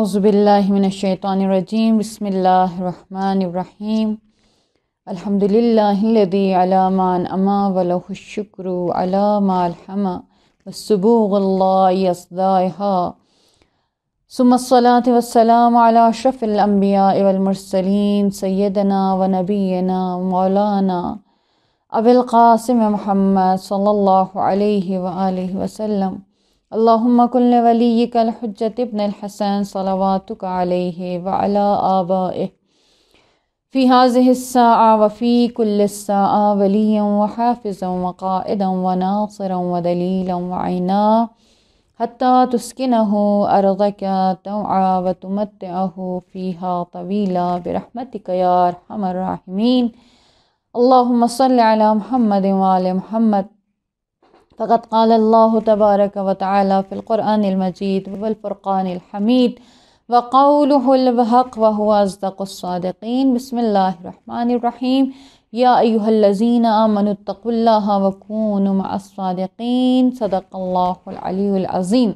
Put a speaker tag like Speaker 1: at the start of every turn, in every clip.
Speaker 1: أعوذ بالله من الشيطان الرجيم بسم الله الرحمن الرحيم الحمد لله الذي على ما أما وله الشكر على ما الحمى والسبوغ الله يصدائها ثم الصلاة والسلام على أشرف الأنبياء والمرسلين سيدنا ونبينا مولانا أبي القاسم محمد صلى الله عليه وآله وسلم اللهم كن لوليك الحجة ابن الحسن صلواتك عليه وعلى آبائه في هذه الساعة وفي كل الساعة وليا وحافظا وقائدا وناصرا ودليلا وعينا حتى تسكنه أرضك توعى وتمتعه فيها طويلا برحمتك يا أرحم الراحمين اللهم صل على محمد وآل محمد फ़कत الذين तबारक اتقوا الله وكونوا مع الصادقين صدق الله العلي العظيم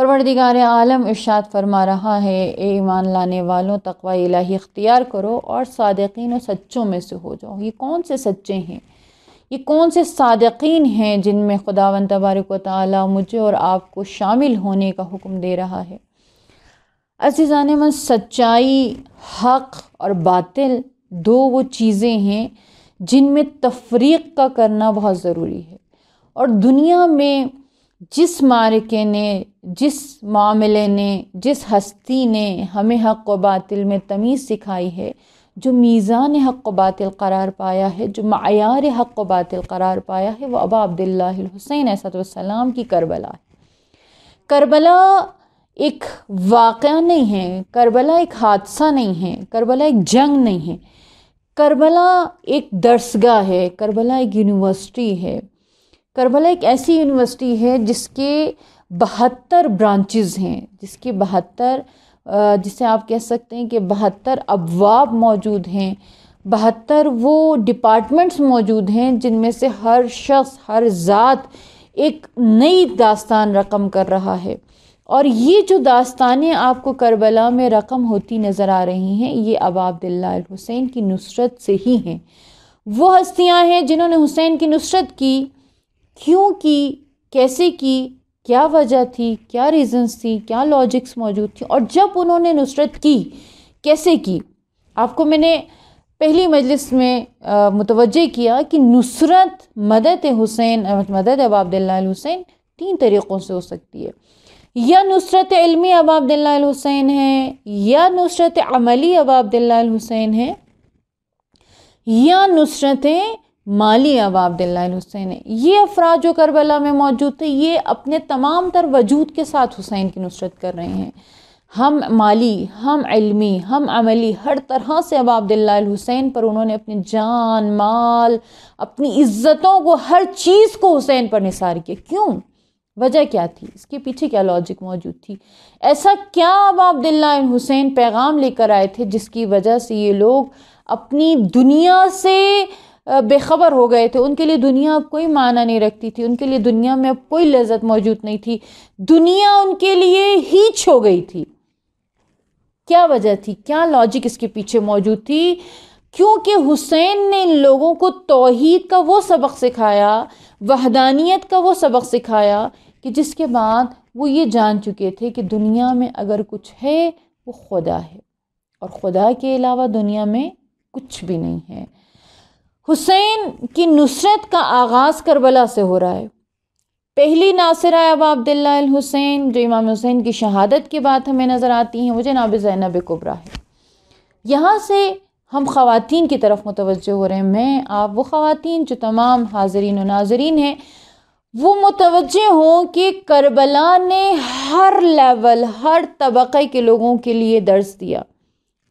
Speaker 1: परवरदिगार आलम इर्शाद फरमा रहा है ए ईमान लाने वालों तकवा इलाही इख्तियार करो और सादकिन और सच्चों में से हो जाओ ये कौन से सच्चे हैं ये कौन से सदकिन हैं जिनमें खुदावन तबारक व ताली मुझे और आपको शामिल होने का हुक्म दे रहा है अजीज़ान मन सच्चाई हक और बातिल दो वो चीज़ें हैं जिनमें तफरीक का करना बहुत ज़रूरी है और दुनिया में जिस मारके ने जिस मामले ने जिस हस्ती ने हमें हक व बातिल में तमीज़ सिखाई है जो मीज़ान हक़ बातिल करार पाया है जो मैार हक़ बातिल करार पाया है वह अबा अब्दुल्लासैन असदम की करबला है करबला एक वाक़ नहीं है करबला एक हादसा नहीं है करबला एक जंग नहीं है करबला एक दरसगा है करबला एक यूनिवर्सिटी है करबला एक ऐसी यूनिवर्सिटी है जिसके बहत्तर ब्रांचेज़ हैं जिसके बहत्तर जिसे आप कह सकते हैं कि बहत्तर अबवाब मौजूद हैं बहत्तर वो डिपार्टमेंट्स मौजूद हैं जिनमें से हर शख्स हर ज़ात एक नई दास्तान रकम कर रहा है और ये जो दास्तानें आपको करबला में रकम होती नज़र आ रही हैं ये अब अबाबदिल्ला हुसैन की नुसरत से ही हैं वो हस्तियां हैं जिन्होंने हुसैन की नुसरत की क्यों की कैसे की क्या वजह थी क्या रीज़न्स थी क्या लॉजिक्स मौजूद थी और जब उन्होंने नुसरत की कैसे की आपको मैंने पहली मजलिस में मुतवजह किया कि नुसरत मदद हुसैन मदद अब हुसैन तीन तरीक़ों से हो सकती है या नुसरत इलमी अब हुसैन है या नुसरत अमली अब हुसैन है या नुसरत माली अब है ये अफराद जो करबला में मौजूद थे ये अपने तमाम तर वजूद के साथ हुसैन की नुसरत कर रहे हैं हम माली हम इलमी हम अमली हर तरह से अब हुसैन पर उन्होंने अपनी जान माल अपनी इज़्ज़तों को हर चीज़ को हुसैन पर निसार किया क्यों वजह क्या थी इसके पीछे क्या लॉजिक मौजूद थी ऐसा क्या अब आबदुल्ला हुसैन पैगाम लेकर आए थे जिसकी वजह से ये लोग अपनी दुनिया से बेखबर हो गए थे उनके लिए दुनिया अब कोई माना नहीं रखती थी उनके लिए दुनिया में अब कोई लज्जत मौजूद नहीं थी दुनिया उनके लिए ही छो गई थी क्या वजह थी क्या लॉजिक इसके पीछे मौजूद थी क्योंकि हुसैन ने इन लोगों को तोहहीद का वो सबक सिखाया वहदानियत का वो सबक सिखाया कि जिसके बाद वो ये जान चुके थे कि दुनिया में अगर कुछ है वो खुदा है और खुदा के अलावा दुनिया में कुछ भी नहीं है हुसैन की नुसरत का आगाज़ करबला से हो रहा है पहली नासिर अब अब्दुल्ला हुसैन जो इमाम हुसैन की शहादत की बात हमें नज़र आती हैं वो जनाब जैनब कुबरा है यहाँ से हम ख़वान की तरफ मुतवज हो रहे हैं मैं आप वो ख़वान जो तमाम हाजरीन और नाजरीन हैं वो मुतवज हों कि करबला ने हर लेवल हर तबक़े के लोगों के लिए दर्ज दिया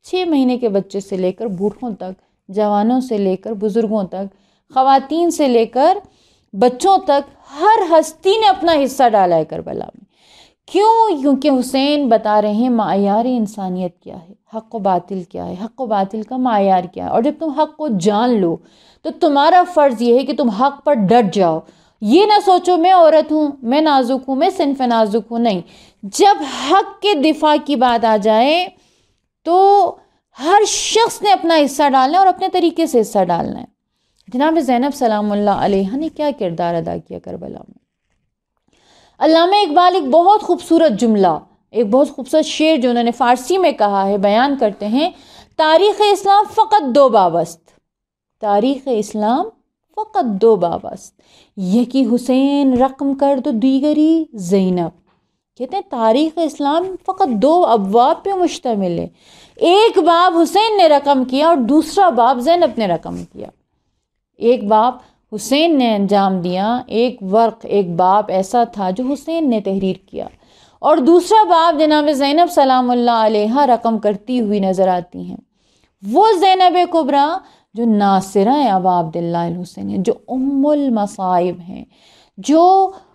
Speaker 1: छः महीने के बच्चे से लेकर बूढ़ों तक जवानों से लेकर बुज़ुर्गों तक ख़वातीन से लेकर बच्चों तक हर हस्ती ने अपना हिस्सा डाला है करबला में क्यों क्योंकि हुसैन बता रहे हैं मायार इंसानियत क्या है हक व बातिल क्या है हक व बातिल का मायार क्या है और जब तुम हक को जान लो तो तुम्हारा फ़र्ज़ यह है कि तुम हक पर डट जाओ ये ना सोचो मैं औरत हूँ मैं नाजुक हूँ मैं सिनफ नाजुक हूँ नहीं जब हक के दिफा की बात आ जाए तो हर शख्स ने अपना हिस्सा डालना है और अपने तरीके से हिस्सा डालना है जनाब जैनब सलाम ने क्या किरदार अदा किया करबला में अलाम इकबाल एक बहुत खूबसूरत जुमला एक बहुत खूबसूरत शेर जो उन्होंने फ़ारसी में कहा है बयान करते हैं तारीख़ इस्लाम फ़कत दो बावस्त तारीख़ इस्लाम फ़कत दो बावस्त यकी हुसैन रकम कर दो दीगरी जैनब कहते हैं तारीख़ इस्लाम फ़कत दो अबवाब पे मुश्तमिल है एक बाब हुसैन ने रकम किया और दूसरा बाब ज़ैनब ने रकम किया एक बाब हुसैन ने अंजाम दिया एक वर्क एक बाप ऐसा था जो हुसैन ने तहरीर किया और दूसरा बाप जनाब ज़ैनब सलाम रकम करती हुई नज़र आती हैं वो ज़ैनब कुबरा जो नासिर अबा अब्दुल्ल हुसैन हैं जो उम्मुल मसाइब हैं जो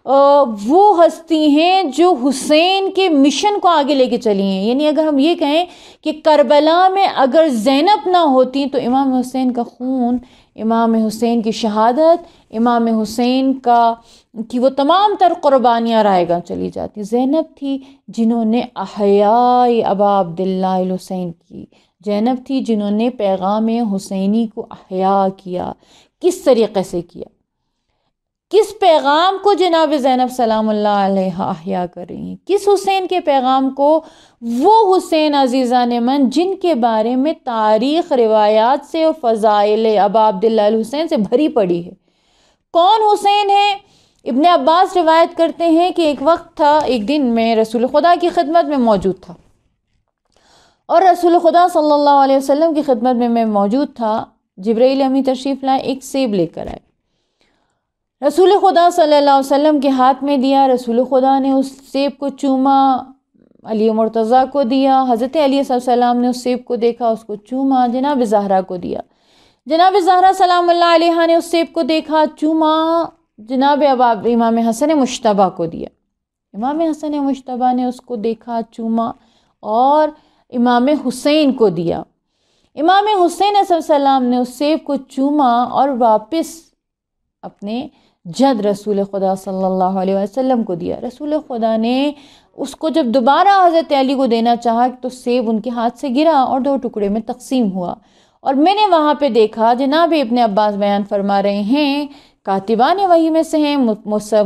Speaker 1: वो हस्ती हैं जो हुसैन के मिशन को आगे लेके चली हैं यानी अगर हम ये कहें कि करबला में अगर जैनब ना होती तो इमाम हुसैन का खून इमाम हुसैन की शहादत इमाम हुसैन का कि वो तमाम तर क़ुरबानियाँ रायगा चली जाती जैनब थी जिन्होंने अहयाई अबा अब्दुल्ला हुसैन की जैनब थी जिन्होंने पैगाम हुसैनी को अहया किया किस तरीक़े से किया किस पैगाम को जनाब ज़ैनब सलाम कर रही हैं किस हुसैन के पैगाम को वो हुसैन अजीज़ा ने मन जिनके बारे में तारीख़ रिवायात से और फ़ज़ाइल अब अब्दुल्ल हुसैन से भरी पड़ी है कौन हुसैन है इबन अब्बास रिवायत करते हैं कि एक वक्त था एक दिन मैं रसूल खुदा की खिदमत में मौजूद था और रसूल खुदा सल्ला वसम की खिदमत में मैं मौजूद था जबरील अमी तशरीफ़ लाए एक सेब लेकर आए रसूल खुदा सल्लल्लाहु अलैहि वसल्लम के हाथ में दिया रसूल खुदा ने उस सेब को चूमा अली मुर्तज़ा को दिया हज़रत अली सलाम ने उस सेब को देखा उसको चूमा जनाब जहरा को दिया जनाब जहरा सलाम ने उस सेब को देखा चूमा जनाब अब इमाम हसन मुशतबा को दिया इमाम हसन मुशतबा ने उसको देखा चूमा और इमाम हुसैन को दिया इमाम हुसैन सलाम ने उस सेब को चूमा और वापस अपने जद रसूल खुदा सल्लल्लाहु अलैहि वसल्लम को दिया रसूल खुदा ने उसको जब दोबारा हज़रत अली को देना चाहा तो सेब उनके हाथ से गिरा और दो टुकड़े में तकसीम हुआ और मैंने वहाँ पे देखा जनाब इबन अब्बास बयान फरमा रहे हैं कातिबान वही में से हैं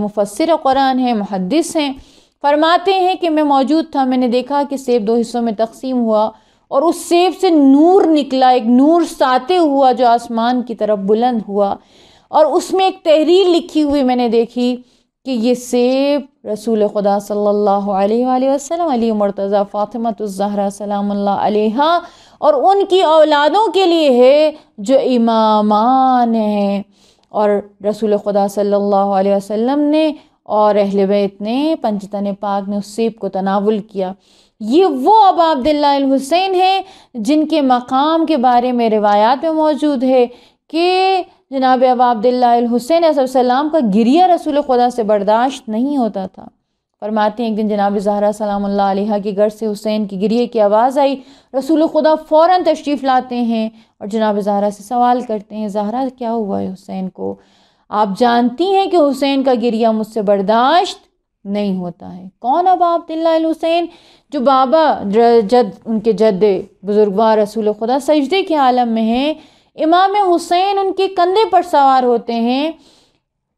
Speaker 1: मुफसर कुरान हैं मुहदस हैं फरमाते हैं कि मैं मौजूद था मैंने देखा कि सेब दो हिस्सों में तकसीम हुआ और उस सेब से नूर निकला एक नूर साते हुआ जो आसमान की तरफ बुलंद हुआ और उसमें एक तहरीर लिखी हुई मैंने देखी कि ये सेब रसूल खुदा सल्लल्लाहु अलैहि वसल्लम अली मर्तज़ा फ़ातिमतज़हरा सलाम अलैहा और उनकी औलादों के लिए है जो इमामान हैं और रसूल खुदा सल्लल्लाहु अलैहि वसल्लम ने और अहल बैत ने पंचतन पाक ने उस सेब को तनावुल किया ये वो अब आबदुल्लासैन हैं जिनके मकाम के बारे में रिवायात में मौजूद है कि जनाब अब आबदिल्लासैन सलाम का गिरिया रसूल खुदा से बर्दाश्त नहीं होता था फरमाते हैं एक दिन जनाब जहरा सलाम के घर से हुसैन की गिरिए की आवाज़ आई रसूल खुदा फ़ौर तशरीफ़ लाते हैं और जनाब जहरा से सवाल करते हैं जहरा क्या हुआ है हुसैन को आप जानती हैं कि हुसैन का गिरिया मुझसे बर्दाश्त नहीं होता है कौन अब आबदिल्लासैन जो बाबा जद उनके जद बुज़ुर्गवार रसूल खुदा सजदे के आलम में हैं इमाम हुसैन उनके कंधे पर सवार होते हैं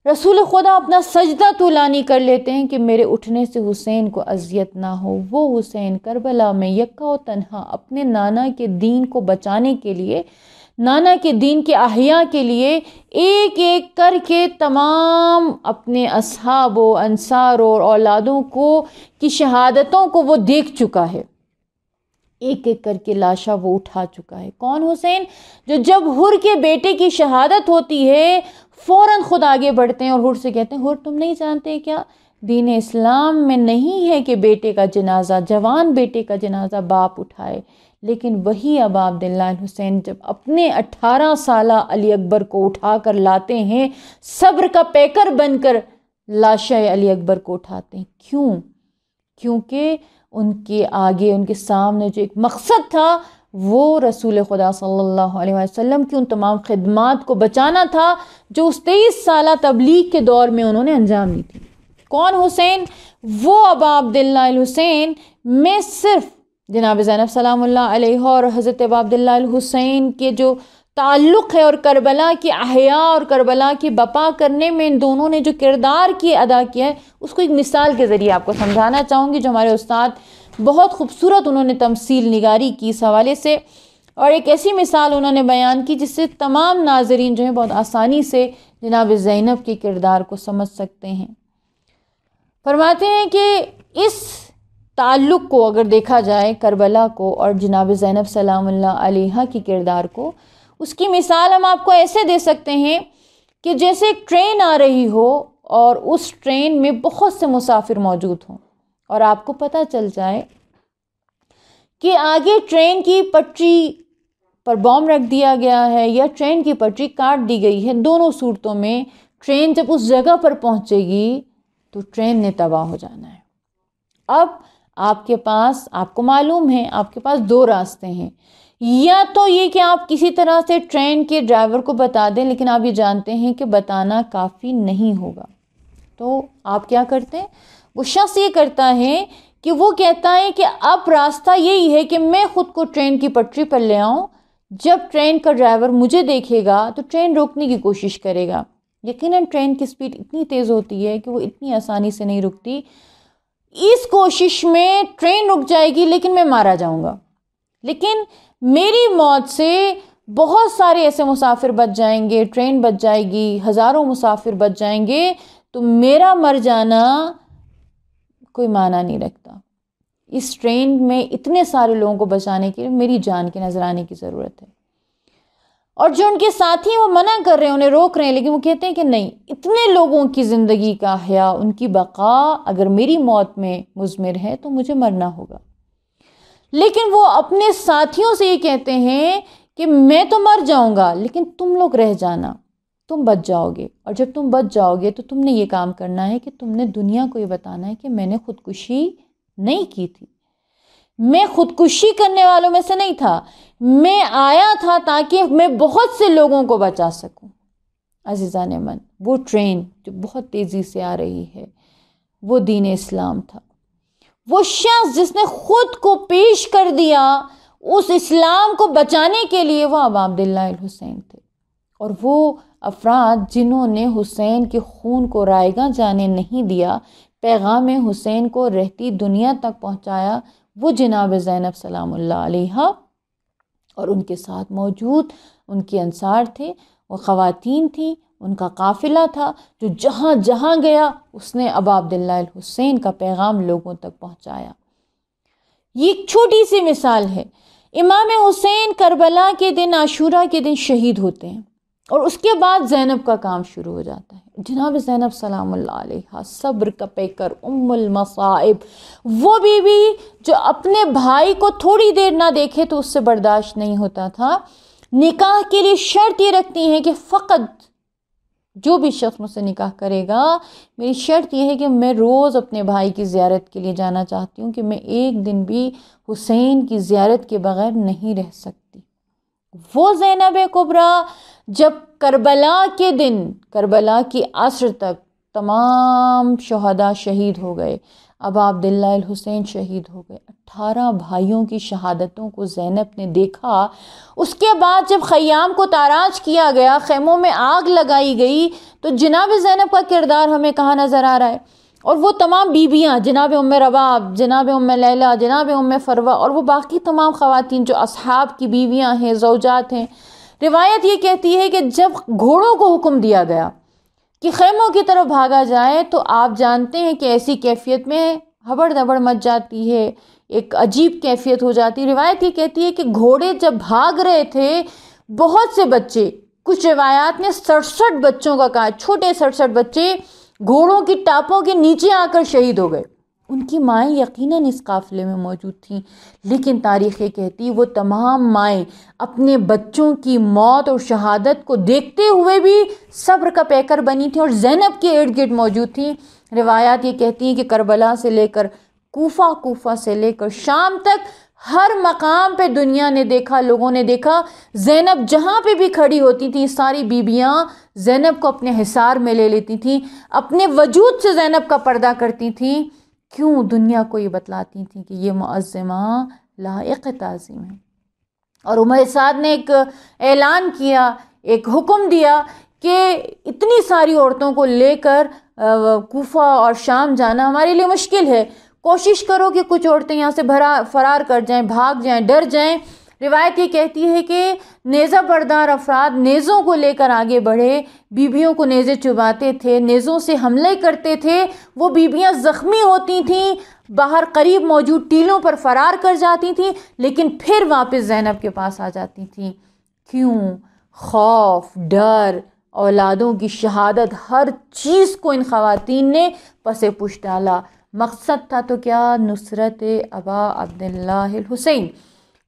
Speaker 1: रसूल खुदा अपना सजदा तूलानी कर लेते हैं कि मेरे उठने से हुसैन को अजियत ना हो वो हुसैन करबला में यक्का तनहा अपने नाना के दीन को बचाने के लिए नाना के दीन के अहिया के लिए एक एक करके तमाम अपने असहाब अनसार और औलादों को की शहादतों को वो देख चुका है एक एक करके लाशा वो उठा चुका है कौन हुसैन जो जब हुर के बेटे की शहादत होती है फौरन ख़ुद आगे बढ़ते हैं और हुर से कहते हैं हुर तुम नहीं जानते क्या दीन इस्लाम में नहीं है कि बेटे का जनाजा जवान बेटे का जनाजा बाप उठाए लेकिन वही अब आबदल्ला हुसैन जब अपने 18 साल अली अकबर को उठा कर लाते हैं सब्र का पैकर बनकर लाशा अली अकबर को उठाते हैं क्यों क्योंकि उनके आगे उनके सामने जो एक मकसद था वो रसूल खुदा सल्लल्लाहु अलैहि वसल्लम की उन तमाम खिदमत को बचाना था जो उस तेईस साल तबलीग के दौर में उन्होंने अंजाम दी थी कौन हुसैन वो अब अब्दुल्ला हुसैन में सिर्फ जनाब जैनब सलाम और हज़रत अब्दुल्ला हुसैन के जो ताल्लुक़ है और करबला की अहिया और करबला की बपा करने में इन दोनों ने जो किरदार की अदा किया है उसको एक मिसाल के ज़रिए आपको समझाना चाहूँगी जो हमारे उस्ताद बहुत खूबसूरत उन्होंने तमसील निगारी की इस हवाले से और एक ऐसी मिसाल उन्होंने बयान की जिससे तमाम नाजरीन जो है बहुत आसानी से जनाब ज़ैनब के किरदार को समझ सकते हैं फरमाते हैं कि इस ताल्लुक़ को अगर देखा जाए करबला को और जनाब ज़ैनब सलाम के किरदार को उसकी मिसाल हम आपको ऐसे दे सकते हैं कि जैसे एक ट्रेन आ रही हो और उस ट्रेन में बहुत से मुसाफिर मौजूद हों और आपको पता चल जाए कि आगे ट्रेन की पटरी पर बॉम्ब रख दिया गया है या ट्रेन की पटरी काट दी गई है दोनों सूरतों में ट्रेन जब उस जगह पर पहुंचेगी तो ट्रेन ने तबाह हो जाना है अब आपके पास आपको मालूम है आपके पास दो रास्ते हैं या तो ये कि आप किसी तरह से ट्रेन के ड्राइवर को बता दें लेकिन आप ये जानते हैं कि बताना काफ़ी नहीं होगा तो आप क्या करते हैं वो शख्स ये करता है कि वो कहता है कि अब रास्ता यही है कि मैं ख़ुद को ट्रेन की पटरी पर ले आऊँ जब ट्रेन का ड्राइवर मुझे देखेगा तो ट्रेन रोकने की कोशिश करेगा यकीन ट्रेन की स्पीड इतनी तेज़ होती है कि वो इतनी आसानी से नहीं रुकती इस कोशिश में ट्रेन रुक जाएगी लेकिन मैं मारा जाऊँगा लेकिन मेरी मौत से बहुत सारे ऐसे मुसाफिर बच जाएंगे ट्रेन बच जाएगी हज़ारों मुसाफिर बच जाएंगे तो मेरा मर जाना कोई माना नहीं रखता इस ट्रेन में इतने सारे लोगों को बचाने के लिए मेरी जान के नज़र आने की ज़रूरत है और जो उनके साथी हैं वो मना कर रहे हैं उन्हें रोक रहे हैं लेकिन वो कहते हैं कि नहीं इतने लोगों की ज़िंदगी का हया उनकी बका अगर मेरी मौत में मुजमिर है तो मुझे मरना होगा लेकिन वो अपने साथियों से ये कहते हैं कि मैं तो मर जाऊंगा लेकिन तुम लोग रह जाना तुम बच जाओगे और जब तुम बच जाओगे तो तुमने ये काम करना है कि तुमने दुनिया को ये बताना है कि मैंने खुदकुशी नहीं की थी मैं खुदकुशी करने वालों में से नहीं था मैं आया था ताकि मैं बहुत से लोगों को बचा सकूं अजीज़ा ने मन वो ट्रेन जो बहुत तेज़ी से आ रही है वो दीन इस्लाम था वो शख्स जिसने खुद को पेश कर दिया उस इस्लाम को बचाने के लिए वह अब अब्दुल्ला हुसैन थे और वो अफराद जिन्होंने हुसैन के खून को रायगा जाने नहीं दिया पैगाम हुसैन को रहती दुनिया तक पहुंचाया वो जनाब ज़ैनब सलाम और उनके साथ मौजूद उनके अनसार थे वो ख़वातीन थी उनका काफ़िला था जो जहाँ जहाँ गया उसने अबाबदिल्ला हुसैन का पैगाम लोगों तक पहुँचाया ये एक छोटी सी मिसाल है इमाम हुसैन करबला के दिन आशूरा के दिन शहीद होते हैं और उसके बाद जैनब का काम शुरू हो जाता है जनाब जैनब सलाम्ला सब्र कपे पेकर मसाइब वो बीबी जो अपने भाई को थोड़ी देर ना देखे तो उससे बर्दाश्त नहीं होता था निकाह के लिए शर्त ये रखती हैं कि फ़कत जो भी शख्स मुझसे निकाह करेगा मेरी शर्त यह है कि मैं रोज़ अपने भाई की ज़्यारत के लिए जाना चाहती हूँ कि मैं एक दिन भी हुसैन की ज़्यारत के बग़ैर नहीं रह सकती वो जैनब कुबरा जब करबला के दिन करबला की असर तक तमाम शहदा शहीद हो गए अब आप दिल्ल हुसैन शहीद हो गए अट्ठारह भाइयों की शहादतों को जैनब ने देखा उसके बाद जब ख़याम को ताराज किया गया खेमों में आग लगाई गई तो जनाब जैनब का किरदार हमें कहाँ नज़र आ रहा है और वो तमाम बीबियाँ जनाब उम रबाब जनाब उम लैला जनाब उम फरवा और वो बाकी तमाम ख़वान जो असहाब की बीवियाँ हैं जोजात हैं रिवायत ये कहती है कि जब घोड़ों को हुक्म दिया गया कि खेमों की तरफ भागा जाए तो आप जानते हैं कि ऐसी कैफियत में हबड़ दबड़ मच जाती है एक अजीब कैफियत हो जाती है रिवायत ये कहती है कि घोड़े जब भाग रहे थे बहुत से बच्चे कुछ रिवायात में सड़सठ बच्चों का कहा छोटे सड़सठ बच्चे घोड़ों की टापों के नीचे आकर शहीद हो गए उनकी माएँ यकीनन इस काफ़िले में मौजूद थीं लेकिन तारीख़ें कहती वो तमाम माएँ अपने बच्चों की मौत और शहादत को देखते हुए भी सब्र का पैकर बनी थी और जैनब के इर्द गिर्द मौजूद थी रिवायात ये कहती हैं कि करबला से लेकर कोफा कोफा से लेकर शाम तक हर मकाम पे दुनिया ने देखा लोगों ने देखा जैनब जहाँ पे भी खड़ी होती थी सारी बीबियाँ जैनब को अपने हिसार में ले लेती थीं अपने वजूद से जैनब का पर्दा करती थीं क्यों दुनिया को ये बतलाती थी कि ये मुअज़मा लाक तज़ीम है और उमर साद ने एक ऐलान किया एक हुक्म दिया कि इतनी सारी औरतों को लेकर कोफा और शाम जाना हमारे लिए मुश्किल है कोशिश करो कि कुछ औरतें यहाँ से भरा फरार कर जाएं भाग जाएं डर जाएं रिवायत ये कहती है कि नेज़ा बरदार अफराद नेज़ों को लेकर आगे बढ़े बीबियों को नेज़े चुबाते थे नेज़ों से हमले करते थे वो बीबियाँ ज़ख्मी होती थीं बाहर करीब मौजूद टीलों पर फरार कर जाती थीं लेकिन फिर वापस जैनब के पास आ जाती थीं क्यों खौफ डर औलादों की शहादत हर चीज़ को इन ख़वातीन ने पसे पुश डाला मकसद था तो क्या नुसरत अबा अब्दुल्ला हुसैन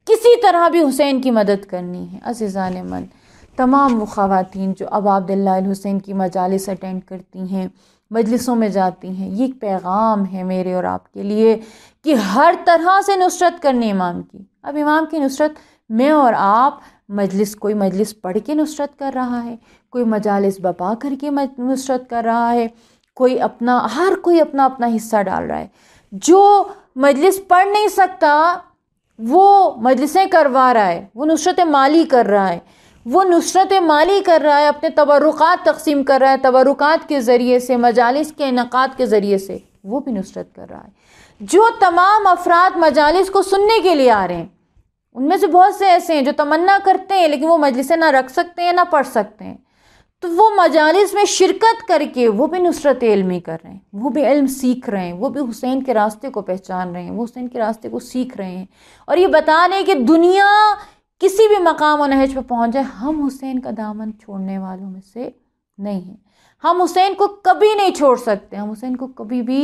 Speaker 1: किसी तरह भी हुसैन की मदद करनी है अजीज़ान मन तमाम ख़वातीन जो अब आबदल हुसैन की मजालस अटेंड करती हैं मजलिसों में जाती हैं ये एक पैगाम है मेरे और आपके लिए कि हर तरह से नुसरत करनी इमाम की अब इमाम की नुसरत मैं और आप मजलिस कोई मजलिस पढ़ के नुसरत कर रहा है कोई मजालस बपा करके नुसरत कर रहा है कोई अपना हर कोई अपना अपना हिस्सा डाल रहा है जो मजलिस पढ़ नहीं सकता वो मजलिसें करवा रहा है वो नुसरत माली कर रहा है वो नुसरत माली कर रहा है अपने तबरुकात तकसीम कर रहा है तवरक़ात के ज़रिए से मजालस के इनका के ज़रिए से वो भी नुसरत कर रहा है जो तमाम अफराद मजालस को सुनने के लिए आ रहे हैं उनमें से बहुत से ऐसे हैं जो तमन्ना करते हैं लेकिन वो मजलिसें ना रख सकते हैं ना पढ़ सकते हैं तो वो मजालिस में शिरकत करके वो भी नुसरत इलमी कर रहे हैं वो भी इल्म सीख रहे हैं वो भी हुसैन के रास्ते को पहचान रहे हैं वो हुसैन के रास्ते को सीख रहे हैं और ये बता रहे हैं कि दुनिया किसी भी मकाम और नहज पर पहुँच जाए हम हुसैन का दामन छोड़ने वालों में से नहीं हैं हम हुसैन को कभी नहीं छोड़ सकते हम हुसैन को कभी भी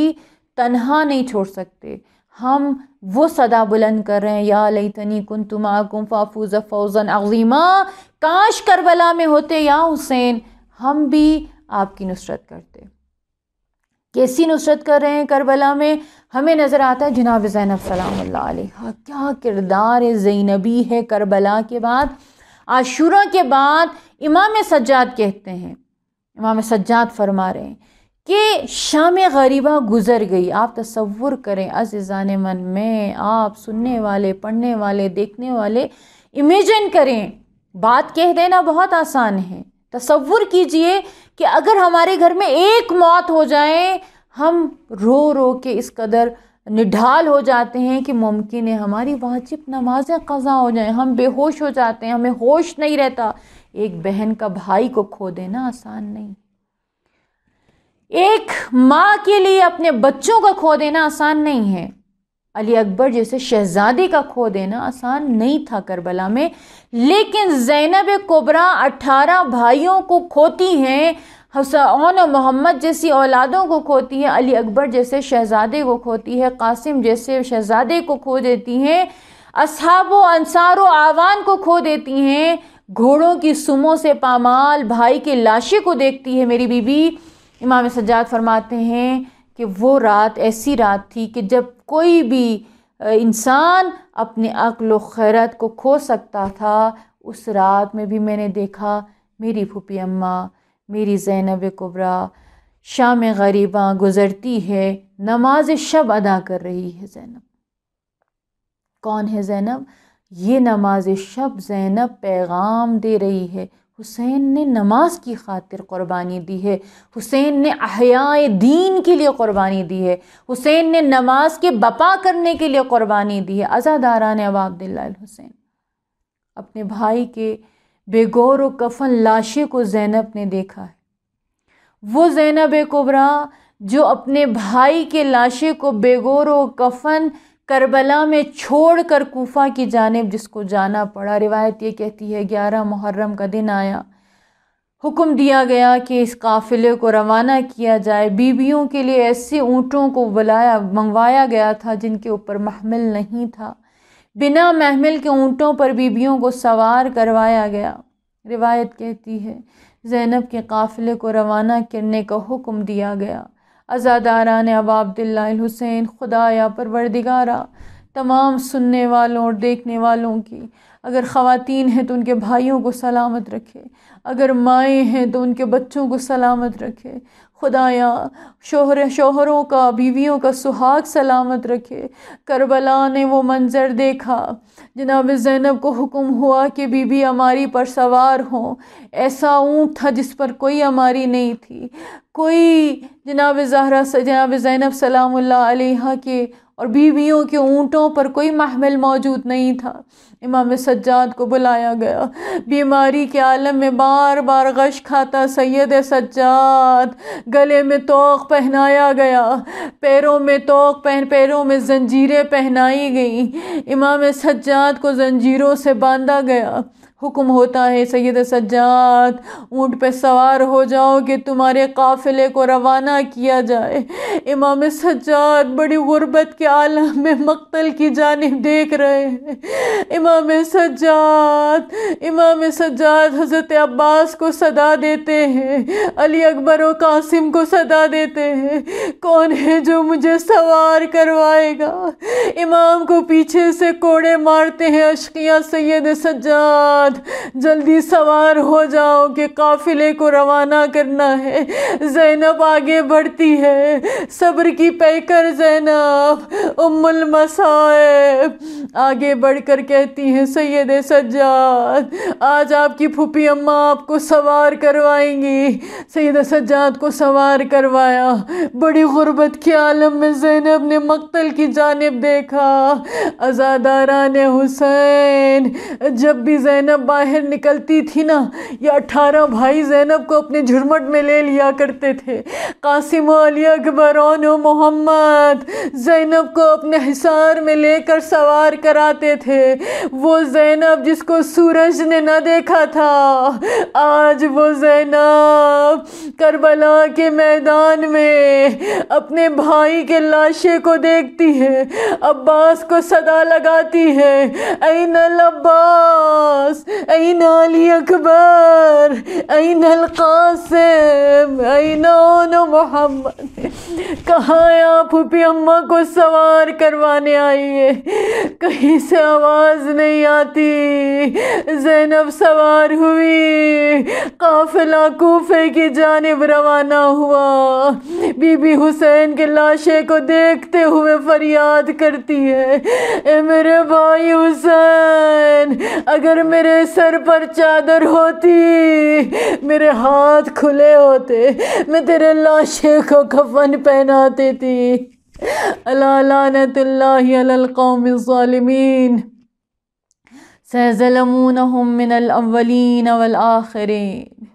Speaker 1: तनहा नहीं छोड़ सकते हम वो सदा बुलंद कर रहे हैं या तनी कुन तुमाकुम फाफूज फौजन अजीमा काश करबला में होते या हुसैन हम भी आपकी नुसरत करते कैसी नुसरत कर रहे हैं करबला में हमें नज़र आता है जनाब जैनब सलाम क्या किरदार जैनबी है करबला के बाद आशूरा के बाद इमाम सज्जाद कहते हैं इमाम सज्जाद फरमा रहे हैं कि शाम गरीबा गुज़र गई आप तस्वुर करें अज़ान मन में आप सुनने वाले पढ़ने वाले देखने वाले इमेजिन करें बात कह देना बहुत आसान है तसवुर कीजिए कि अगर हमारे घर में एक मौत हो जाए हम रो रो के इस कदर निढाल हो जाते हैं कि मुमकिन है हमारी वाजिब नमाज़ें कज़ा हो जाएं हम बेहोश हो जाते हैं हमें होश नहीं रहता एक बहन का भाई को खो देना आसान नहीं एक माँ के लिए अपने बच्चों का खो देना आसान नहीं है अली अकबर जैसे शहजादे का खो देना आसान नहीं था करबला में लेकिन जैनब कोबरा अठारह भाइयों को खोती हैं हसन मोहम्मद जैसी औलादों को खोती है अली अकबर जैसे शहजादे को खोती है कासिम जैसे शहजादे को खो देती हैं असहाब अनसार आवान को खो देती हैं घोड़ों की सुमों से पामाल भाई के लाशे को देखती है मेरी बीबी इमाम सज्जाद फरमाते हैं कि वो रात ऐसी रात थी कि जब कोई भी इंसान अपने अक्ल खैरत को खो सकता था उस रात में भी मैंने देखा मेरी फूपी अम्मा मेरी जैनब कुबरा शाम गरीबा गुज़रती है नमाज शब अदा कर रही है जैनब कौन है जैनब ये नमाज शब जैनब पैगाम दे रही है हुसैन ने नमाज की खातिर क़ुरबानी दी है हुसैन ने अहियाए दीन के लिए क़ुरबानी दी है हुसैन ने नमाज के बपा करने के लिए क़ुरबानी दी है अजादारा ने हुसैन अपने भाई के बेगौर कफन लाशे को जैनब ने देखा है वो जैनब कुबरा जो अपने भाई के लाशे को बेगौर कफन करबला में छोड़ कर कोफ़ा की जानब जिसको जाना पड़ा रिवायत ये कहती है ग्यारह मुहर्रम का दिन आया हुक्म दिया गया कि इस काफ़िले को रवाना किया जाए बीबियों के लिए ऐसे ऊँटों को बुलाया मंगवाया गया था जिनके ऊपर महमिल नहीं था बिना महमिल के ऊँटों पर बीबियों को सवार करवाया गया रिवायत कहती है ज़ैनब के काफ़िले को रवाना करने का
Speaker 2: हुक्म दिया गया आज़ादारान हुसैन खुदा या परवरदिगारा तमाम सुनने वालों और देखने वालों की अगर ख़वान हैं तो उनके भाइयों को सलामत रखे अगर माएँ हैं तो उनके बच्चों को सलामत रखे खुदाया शोहर शोहरों का बीवियों का सुहाग सलामत रखे करबला ने वो मंज़र देखा जनाब ज़ैनब को हुक्म हुआ कि बीबी हमारी पर सवार हों ऐसा ऊँट था जिस पर कोई हमारी नहीं थी कोई जनाब जहरा जनाब ज़ैनब सलाम के और बीवियों के ऊँटों पर कोई महमल मौजूद नहीं था इमाम सज्जाद को बुलाया गया बीमारी के आलम में बार बार गश खाता सैद सज्जाद गले में तोक पहनाया गया पैरों में तोक पहन पैरों में जंजीरें पहनाई गई इमाम सज्जाद को जंजीरों से बांधा गया हुक्म होता है सैद सज्जात ऊँट पे सवार हो जाओ कि तुम्हारे काफ़िले को रवाना किया जाए इमाम सज्जात बड़ी गुर्बत के आलम में मक्तल की जानब देख रहे हैं इमाम सज्जात इमाम सज्जात हज़रत अब्बास को सदा देते हैं अली अकबर और कासिम को सदा देते हैं कौन है जो मुझे सवार करवाएगा इमाम को पीछे से कोड़े मारते हैं अशकिया सैद सज्जात साथ जल्दी सवार हो जाओ कि काफिले को रवाना करना है जैनब आगे बढ़ती है सब्र की पैकर जैनब उम्मुल मसाएब आगे बढ़कर कहती हैं सैद सज्जाद आज आपकी फूफी अम्मा आपको सवार करवाएंगी सैद सज्जाद को सवार करवाया बड़ी गुर्बत के आलम में जैनब ने मक्तल की जानब देखा आज़ादारान हुसैन जब भी जैनब जैनब बाहर निकलती थी ना ये अठारह भाई जैनब को अपने झुरमट में ले लिया करते थे कासिम अली अकबर मोहम्मद जैनब को अपने हिसार में लेकर सवार कराते थे वो जैनब जिसको सूरज ने ना देखा था आज वो जैनब करबला के मैदान में अपने भाई के लाशे को देखती है अब्बास को सदा लगाती है अब्बास أين علي أكبر أين القاسم أين ओन मोहम्मद कहाँ आप फूफी अम्मा को सवार करवाने आई है कहीं से आवाज़ नहीं आती जैनब सवार हुई काफिला कूफे की जानब रवाना हुआ बीबी हुसैन के लाशे को देखते हुए फरियाद करती है ए मेरे भाई हुसैन अगर मेरे मेरे सर पर चादर होती मेरे हाथ खुले होते मैं तेरे लाशे को कफन पहनाती थी अलानतल्लाकौमिन सहजलमून मिनल
Speaker 1: अवलिन अवल आखरीन